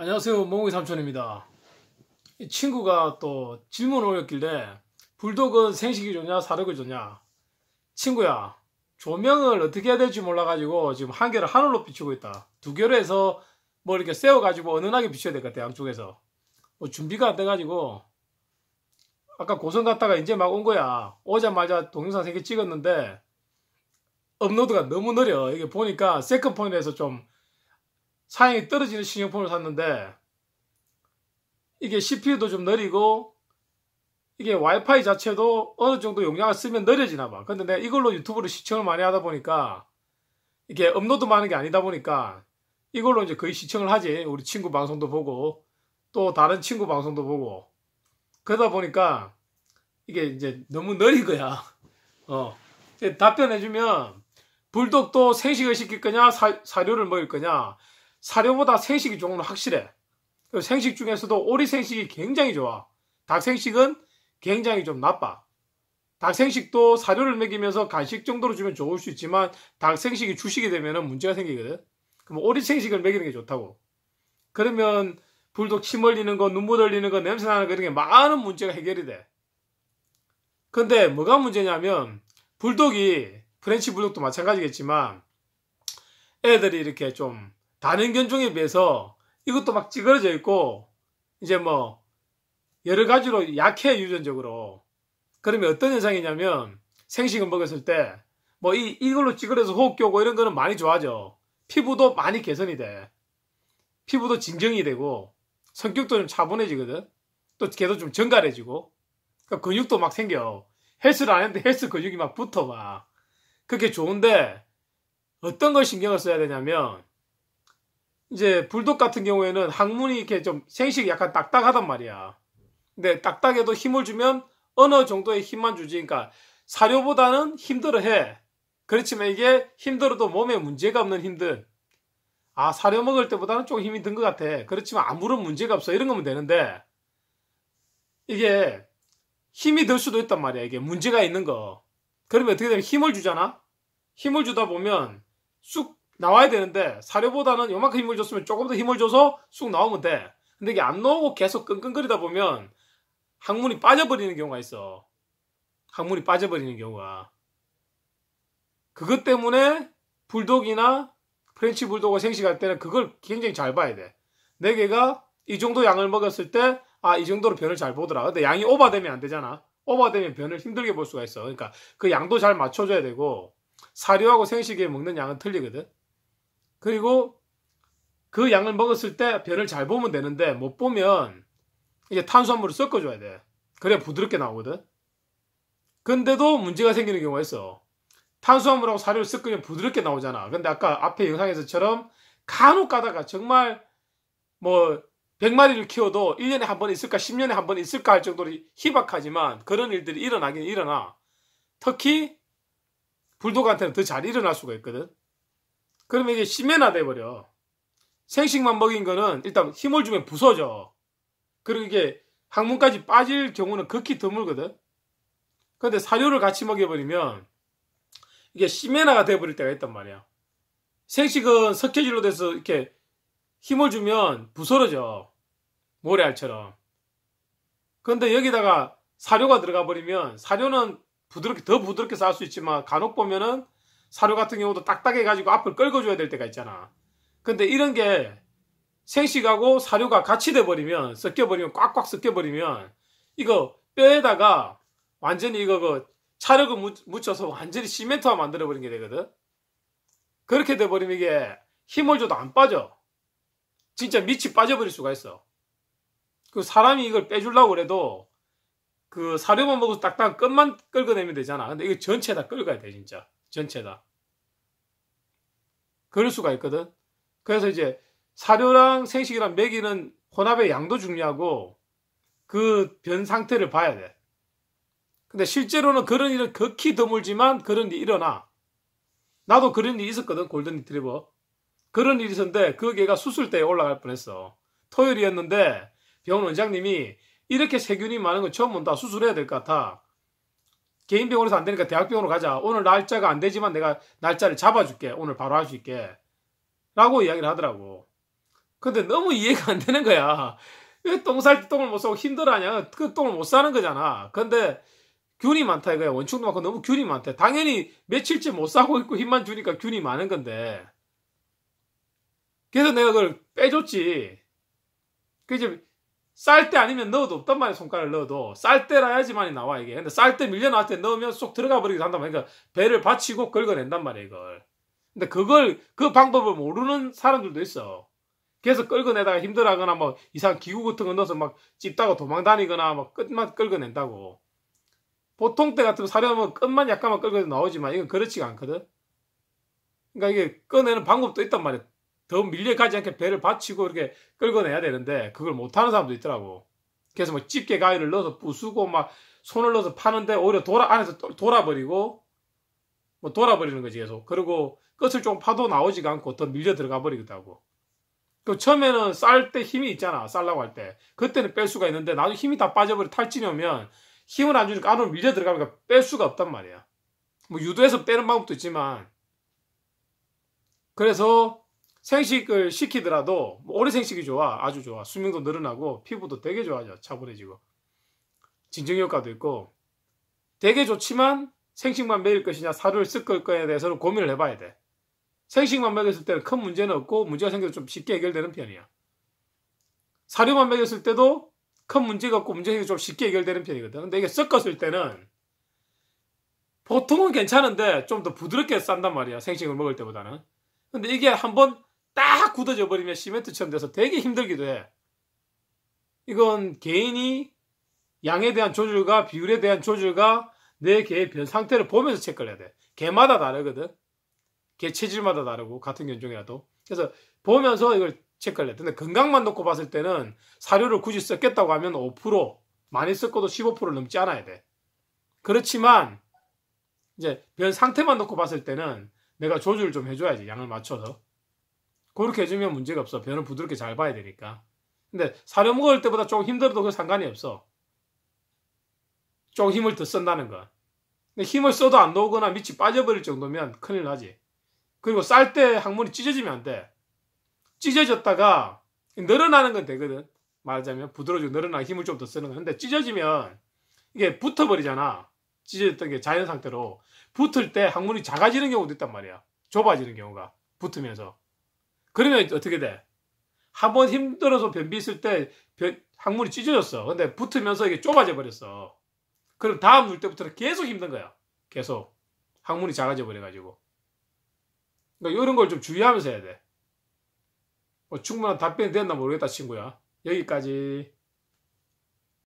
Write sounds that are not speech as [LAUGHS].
안녕하세요 몽우이 삼촌입니다 이 친구가 또 질문을 올렸길래 불독은 생식이 좋냐 사력이 좋냐 친구야 조명을 어떻게 해야 될지 몰라가지고 지금 한 개를 하늘로 비추고 있다 두 개로 해서 뭐 이렇게 세워가지고 은은하게 비춰야 될 것 같아 양쪽에서 뭐 준비가 안 돼가지고 아까 고성 갔다가 이제 막 온 거야 오자마자 동영상 3개 찍었는데 업로드가 너무 느려 이게 보니까 세컨 포인트에서 좀 사양이 떨어지는 신형폰을 샀는데 이게 CPU도 좀 느리고 이게 와이파이 자체도 어느 정도 용량을 쓰면 느려지나 봐. 근데 내가 이걸로 유튜브를 시청을 많이 하다 보니까 이게 업로드 많은 게 아니다 보니까 이걸로 이제 거의 시청을 하지. 우리 친구 방송도 보고 또 다른 친구 방송도 보고 그러다 보니까 이게 이제 너무 느린 거야. [LAUGHS] 어. 답변해주면 불독도 생식을 시킬 거냐 사, 사료를 먹일 거냐 사료보다 생식이 종류 확실해. 생식 중에서도 오리 생식이 굉장히 좋아. 닭 생식은 굉장히 좀 나빠. 닭 생식도 사료를 먹이면서 간식 정도로 주면 좋을 수 있지만 닭 생식이 주식이 되면 문제가 생기거든. 그럼 오리 생식을 먹이는 게 좋다고. 그러면 불독 침 흘리는 거, 눈물 흘리는 거, 냄새 나는 거 이런 게 많은 문제가 해결이 돼. 근데 뭐가 문제냐면 불독이 프렌치 불독도 마찬가지겠지만 애들이 이렇게 좀 다른 견종에 비해서 이것도 막 찌그러져 있고 이제 뭐 여러 가지로 약해 유전적으로 그러면 어떤 현상이냐면 생식을 먹였을 때 뭐이걸로 찌그러서 져 호흡기 오고 이런 거는 많이 좋아져 피부도 많이 개선이 돼 피부도 진정이 되고 성격도 좀 차분해지거든 또 걔도 좀 정갈해지고 그러니까 근육도 막 생겨 헬스를 안 했는데 헬스 근육이 막 붙어 막 그게 좋은데 어떤 걸 신경을 써야 되냐면 이제 불독 같은 경우에는 항문이 이렇게 좀 생식이 약간 딱딱하단 말이야. 근데 딱딱해도 힘을 주면 어느 정도의 힘만 주지. 그러니까 사료보다는 힘들어 해. 그렇지만 이게 힘들어도 몸에 문제가 없는 힘들. 아, 사료 먹을 때보다는 조금 힘이 든 것 같아. 그렇지만 아무런 문제가 없어. 이런 거면 되는데, 이게 힘이 들 수도 있단 말이야. 이게 문제가 있는 거. 그러면 어떻게 되면 힘을 주잖아? 힘을 주다 보면 쑥 나와야 되는데 사료보다는 요만큼 힘을 줬으면 조금 더 힘을 줘서 쑥 나오면 돼. 근데 이게 안 나오고 계속 끙끙거리다 보면 항문이 빠져버리는 경우가 있어. 항문이 빠져버리는 경우가. 그것 때문에 불독이나 프렌치 불독을 생식할 때는 그걸 굉장히 잘 봐야 돼. 내 네 개가 이 정도 양을 먹었을 때, 아, 이 정도로 변을 잘 보더라. 근데 양이 오바되면안 되잖아. 오바되면 변을 힘들게 볼 수가 있어. 그러니까 그 양도 잘 맞춰줘야 되고, 사료하고 생식에 먹는 양은 틀리거든. 그리고 그 양을 먹었을 때 변을 잘 보면 되는데 못 보면 이게 탄수화물을 섞어줘야 돼. 그래 야 부드럽게 나오거든. 근데도 문제가 생기는 경우가 있어. 탄수화물하고 사료를 섞으면 부드럽게 나오잖아. 근데 아까 앞에 영상에서처럼 간혹 가다가 정말 뭐 100마리를 키워도 1년에 한 번 있을까 10년에 한 번 있을까 할 정도로 희박하지만 그런 일들이 일어나긴 일어나. 특히 불독한테는 더 잘 일어날 수가 있거든. 그러면 이게 심해나 돼버려. 생식만 먹인 거는 일단 힘을 주면 부서져. 그리고 이게 항문까지 빠질 경우는 극히 드물거든. 그런데 사료를 같이 먹여버리면 이게 심해나가 돼버릴 때가 있단 말이야. 생식은 석회질로 돼서 이렇게 힘을 주면 부서져. 모래알처럼. 그런데 여기다가 사료가 들어가 버리면 사료는 부드럽게 더 부드럽게 쌓을 수 있지만 간혹 보면은 사료 같은 경우도 딱딱해가지고 앞을 긁어줘야될 때가 있잖아. 근데 이런 게 생식하고 사료가 같이 돼버리면, 섞여버리면, 꽉꽉 섞여버리면, 이거 뼈에다가 완전히 이거 그 차력을 묻혀서 완전히 시멘트화 만들어버린 게 되거든? 그렇게 돼버리면 이게 힘을 줘도 안 빠져. 진짜 밑이 빠져버릴 수가 있어. 그 사람이 이걸 빼주려고 그래도 그 사료만 먹어서 딱딱 끝만 끌어내면 되잖아. 근데 이거 전체 다 끌어가야 돼, 진짜. 전체 다. 그럴 수가 있거든. 그래서 이제 사료랑 생식이랑 먹이는 혼합의 양도 중요하고 그 변 상태를 봐야 돼. 근데 실제로는 그런 일은 극히 드물지만 그런 일이 일어나. 나도 그런 일이 있었거든, 골든 리트리버. 그런 일이 있었는데 그 개가 수술대에 올라갈 뻔했어. 토요일이었는데 병원 원장님이 이렇게 세균이 많은 건 처음 본다. 수술해야 될 것 같아. 개인 병원에서 안 되니까 대학병원으로 가자. 오늘 날짜가 안 되지만 내가 날짜를 잡아줄게. 오늘 바로 할 수 있게. 라고 이야기를 하더라고. 근데 너무 이해가 안 되는 거야. 왜 똥 살 때 똥을 못 사고 힘들어하냐. 그 똥을 못 사는 거잖아. 근데 균이 많다 이거야. 원충도 많고 너무 균이 많대. 당연히 며칠째 못 사고 있고 힘만 주니까 균이 많은 건데. 그래서 내가 그걸 빼줬지. 그 이제 쌀때 아니면 넣어도 없단 말이야 손가락을 넣어도 쌀 때라야지만이 나와 이게 근데 쌀 때 밀려나올 때 넣으면 쏙 들어가 버리기도 한단 말이야 그러니까 배를 받치고 긁어낸단 말이야 이걸 근데 그걸 그 방법을 모르는 사람들도 있어 계속 서어내다가 힘들어하거나 뭐 이상 기구 같은 거 넣어서 막 찝다가 도망다니거나 막 끝만 끌어낸다고 보통 때 같으면 사려면 끝만 약간만 끌어내 나오지만 이건 그렇지가 않거든 그러니까 이게 꺼내는 방법도 있단 말이야 더 밀려 가지 않게 배를 받치고 이렇게 끌어내야 되는데 그걸 못하는 사람도 있더라고. 그래서 뭐 집게 가위를 넣어서 부수고 막 손을 넣어서 파는데 오히려 돌아 안에서 돌아버리고 뭐 돌아버리는 거지 계속. 그리고 끝을 좀 파도 나오지가 않고 더 밀려 들어가 버리기도 하고. 그 처음에는 쌀 때 힘이 있잖아. 쌀라고 할 때. 그때는 뺄 수가 있는데 나중에 힘이 다 빠져버려 탈진이 오면 힘을 안 주니까 안으로 밀려 들어가니까 그러니까 뺄 수가 없단 말이야. 뭐 유도해서 빼는 방법도 있지만 그래서 생식을 시키더라도 오래 생식이 좋아 아주 좋아 수명도 늘어나고 피부도 되게 좋아져 차분해지고 진정효과도 있고 되게 좋지만 생식만 먹일 것이냐 사료를 섞을 거에 대해서는 고민을 해봐야 돼 생식만 먹였을 때는 큰 문제는 없고 문제가 생겨도 좀 쉽게 해결되는 편이야 사료만 먹였을 때도 큰 문제가 없고 문제가 좀 쉽게 해결되는 편이거든 근데 이게 섞었을 때는 보통은 괜찮은데 좀 더 부드럽게 싼단 말이야 생식을 먹을 때보다는 근데 이게 한번 딱 굳어져 버리면 시멘트처럼 돼서 되게 힘들기도 해. 이건 개인이 양에 대한 조절과 비율에 대한 조절과 내 개의 변 상태를 보면서 체크를 해야 돼. 개마다 다르거든. 개 체질마다 다르고 같은 견종이라도. 그래서 보면서 이걸 체크를 해. 근데 건강만 놓고 봤을 때는 사료를 굳이 썼겠다고 하면 5% 많이 썼어도1 5 넘지 않아야 돼. 그렇지만 이제 변 상태만 놓고 봤을 때는 내가 조절을 좀 해줘야지 양을 맞춰서. 그렇게 해주면 문제가 없어. 변을 부드럽게 잘 봐야 되니까. 근데 사료 먹을 때보다 조금 힘들어도 그 상관이 없어. 조금 힘을 더 쓴다는 거. 근데 힘을 써도 안 나오거나 밑이 빠져버릴 정도면 큰일 나지. 그리고 쌀 때 항문이 찢어지면 안 돼. 찢어졌다가 늘어나는 건 되거든. 말하자면 부드러워지고 늘어나 힘을 좀 더 쓰는 건데 찢어지면 이게 붙어버리잖아. 찢어졌던 게 자연 상태로 붙을 때 항문이 작아지는 경우도 있단 말이야. 좁아지는 경우가 붙으면서. 그러면 어떻게 돼? 한번 힘들어서 변비 있을 때 변, 항문이 찢어졌어. 근데 붙으면서 이게 좁아져 버렸어. 그럼 다음 물 때부터는 계속 힘든 거야. 계속. 항문이 작아져 버려가지고. 그러니까 이런 걸 좀 주의하면서 해야 돼. 뭐 충분한 답변이 됐나 모르겠다, 친구야. 여기까지.